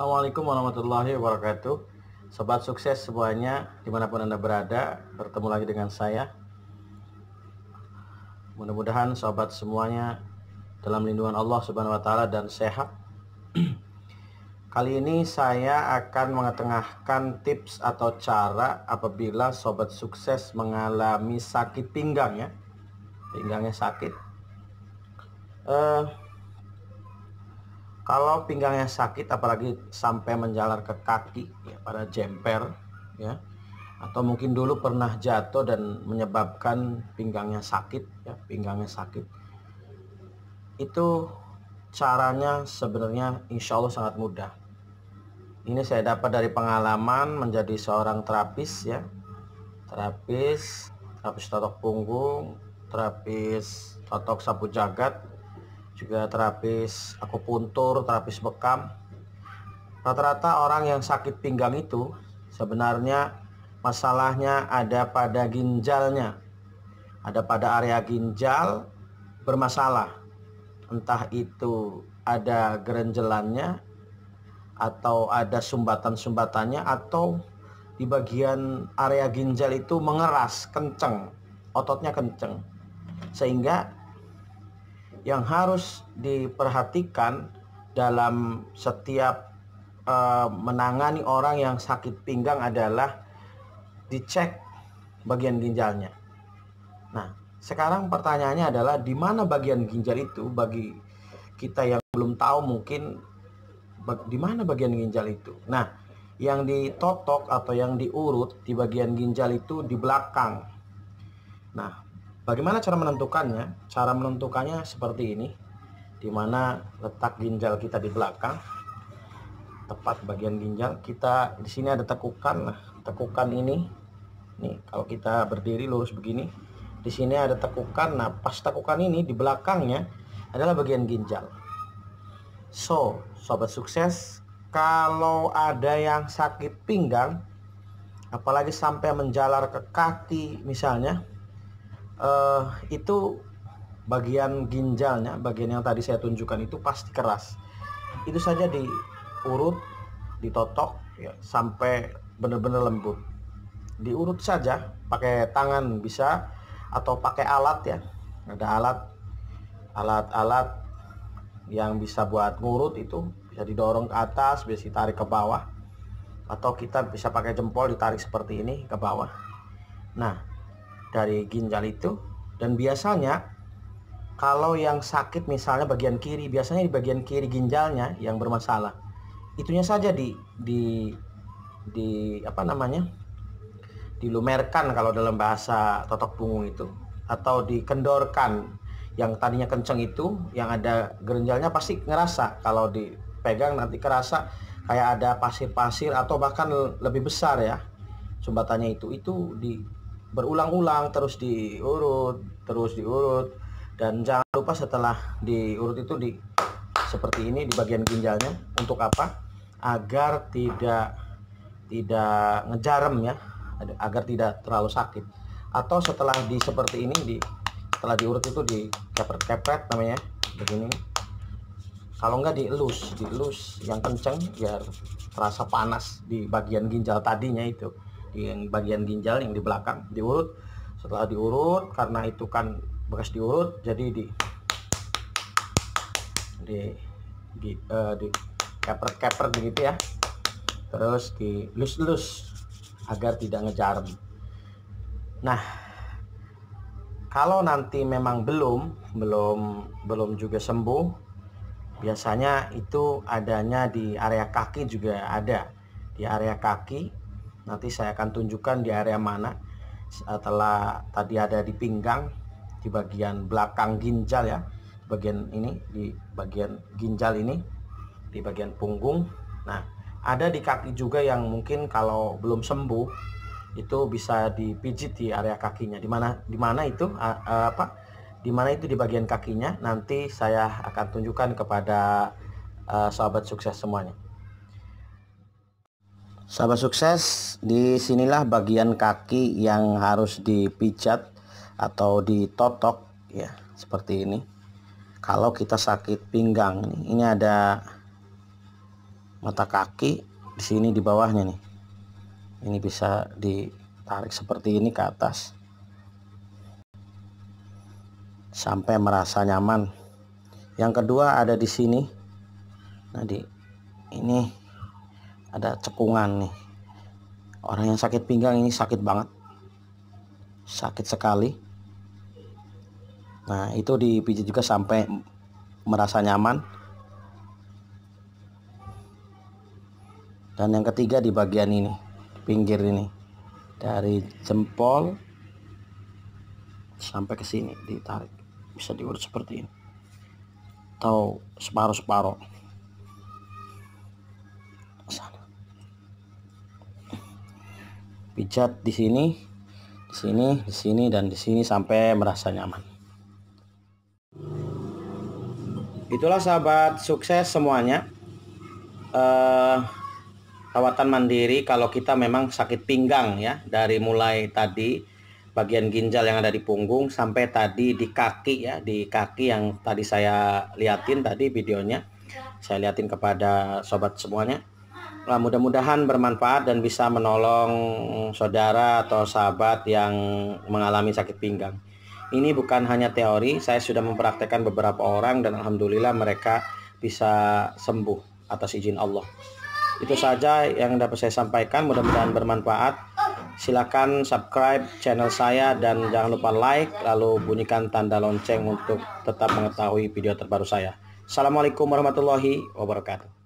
Assalamualaikum warahmatullahi wabarakatuh Sobat sukses semuanya Dimanapun anda berada Bertemu lagi dengan saya Mudah-mudahan sobat semuanya Dalam lindungan Allah subhanahu wa ta'ala Dan sehat Kali ini saya akan mengetengahkan tips atau cara apabila sobat sukses mengalami sakit pinggang ya, pinggangnya sakit. Uh, kalau pinggangnya sakit apalagi sampai menjalar ke kaki ya, pada jemper ya atau mungkin dulu pernah jatuh dan menyebabkan pinggangnya sakit ya pinggangnya sakit itu caranya sebenarnya insya Allah sangat mudah ini saya dapat dari pengalaman menjadi seorang terapis ya terapis terapis totok punggung terapis totok sapu jagat juga terapis akupuntur, terapis bekam. Rata-rata orang yang sakit pinggang itu sebenarnya masalahnya ada pada ginjalnya. Ada pada area ginjal bermasalah. Entah itu ada gerenjelannya atau ada sumbatan-sumbatannya atau di bagian area ginjal itu mengeras kenceng, ototnya kenceng. Sehingga yang harus diperhatikan dalam setiap uh, menangani orang yang sakit pinggang adalah dicek bagian ginjalnya. Nah, sekarang pertanyaannya adalah di mana bagian ginjal itu bagi kita yang belum tahu mungkin di mana bagian ginjal itu. Nah, yang ditotok atau yang diurut di bagian ginjal itu di belakang. Nah, Bagaimana cara menentukannya? Cara menentukannya seperti ini, di mana letak ginjal kita di belakang, tepat bagian ginjal. Kita di sini ada tekukan, nah, tekukan ini, nih kalau kita berdiri lurus begini, di sini ada tekukan. Nah, pas tekukan ini di belakangnya adalah bagian ginjal. So, sobat sukses, kalau ada yang sakit pinggang, apalagi sampai menjalar ke kaki misalnya, uh, itu bagian ginjalnya, bagian yang tadi saya tunjukkan itu pasti keras. Itu saja diurut, ditotok ya, sampai benar-benar lembut. Diurut saja pakai tangan bisa atau pakai alat ya. Ada alat alat-alat yang bisa buat ngurut itu bisa didorong ke atas, bisa ditarik ke bawah atau kita bisa pakai jempol ditarik seperti ini ke bawah. Nah, dari ginjal itu dan biasanya kalau yang sakit misalnya bagian kiri biasanya di bagian kiri ginjalnya yang bermasalah itunya saja di di di apa namanya dilumerkan kalau dalam bahasa totok punggung itu atau dikendorkan yang tadinya kenceng itu yang ada gerenjalnya pasti ngerasa kalau dipegang nanti kerasa kayak ada pasir-pasir atau bahkan lebih besar ya sumbatannya itu itu di berulang-ulang terus diurut terus diurut dan jangan lupa setelah diurut itu di seperti ini di bagian ginjalnya untuk apa agar tidak tidak ngejarem ya agar tidak terlalu sakit atau setelah di seperti ini di setelah diurut itu di kepret-kepret namanya begini kalau enggak dielus dielus yang kenceng biar terasa panas di bagian ginjal tadinya itu yang bagian ginjal yang di belakang diurut setelah diurut karena itu kan bekas diurut jadi di di di, uh, di keper keper begitu ya terus di lus lus agar tidak ngejar. nah kalau nanti memang belum belum belum juga sembuh biasanya itu adanya di area kaki juga ada di area kaki nanti saya akan tunjukkan di area mana setelah tadi ada di pinggang di bagian belakang ginjal ya bagian ini di bagian ginjal ini di bagian punggung nah ada di kaki juga yang mungkin kalau belum sembuh itu bisa dipijit di area kakinya di mana di mana itu apa di mana itu di bagian kakinya nanti saya akan tunjukkan kepada eh, sahabat sukses semuanya Sahabat sukses, disinilah bagian kaki yang harus dipijat atau ditotok ya, seperti ini. Kalau kita sakit pinggang ini ada mata kaki di sini di bawahnya nih. Ini bisa ditarik seperti ini ke atas. Sampai merasa nyaman. Yang kedua ada di sini. Nah, di ini ada cekungan nih orang yang sakit pinggang ini sakit banget sakit sekali nah itu dipijit juga sampai merasa nyaman dan yang ketiga di bagian ini pinggir ini dari jempol sampai ke sini ditarik bisa diurut seperti ini atau separuh-separuh pijat di sini, di sini, di sini dan di sini sampai merasa nyaman. Itulah sahabat sukses semuanya. Uh, rawatan mandiri kalau kita memang sakit pinggang ya dari mulai tadi bagian ginjal yang ada di punggung sampai tadi di kaki ya di kaki yang tadi saya liatin tadi videonya saya liatin kepada sobat semuanya Nah, mudah-mudahan bermanfaat dan bisa menolong saudara atau sahabat yang mengalami sakit pinggang. Ini bukan hanya teori, saya sudah mempraktekkan beberapa orang dan alhamdulillah mereka bisa sembuh atas izin Allah. Itu saja yang dapat saya sampaikan, mudah-mudahan bermanfaat. Silakan subscribe channel saya dan jangan lupa like lalu bunyikan tanda lonceng untuk tetap mengetahui video terbaru saya. Assalamualaikum warahmatullahi wabarakatuh.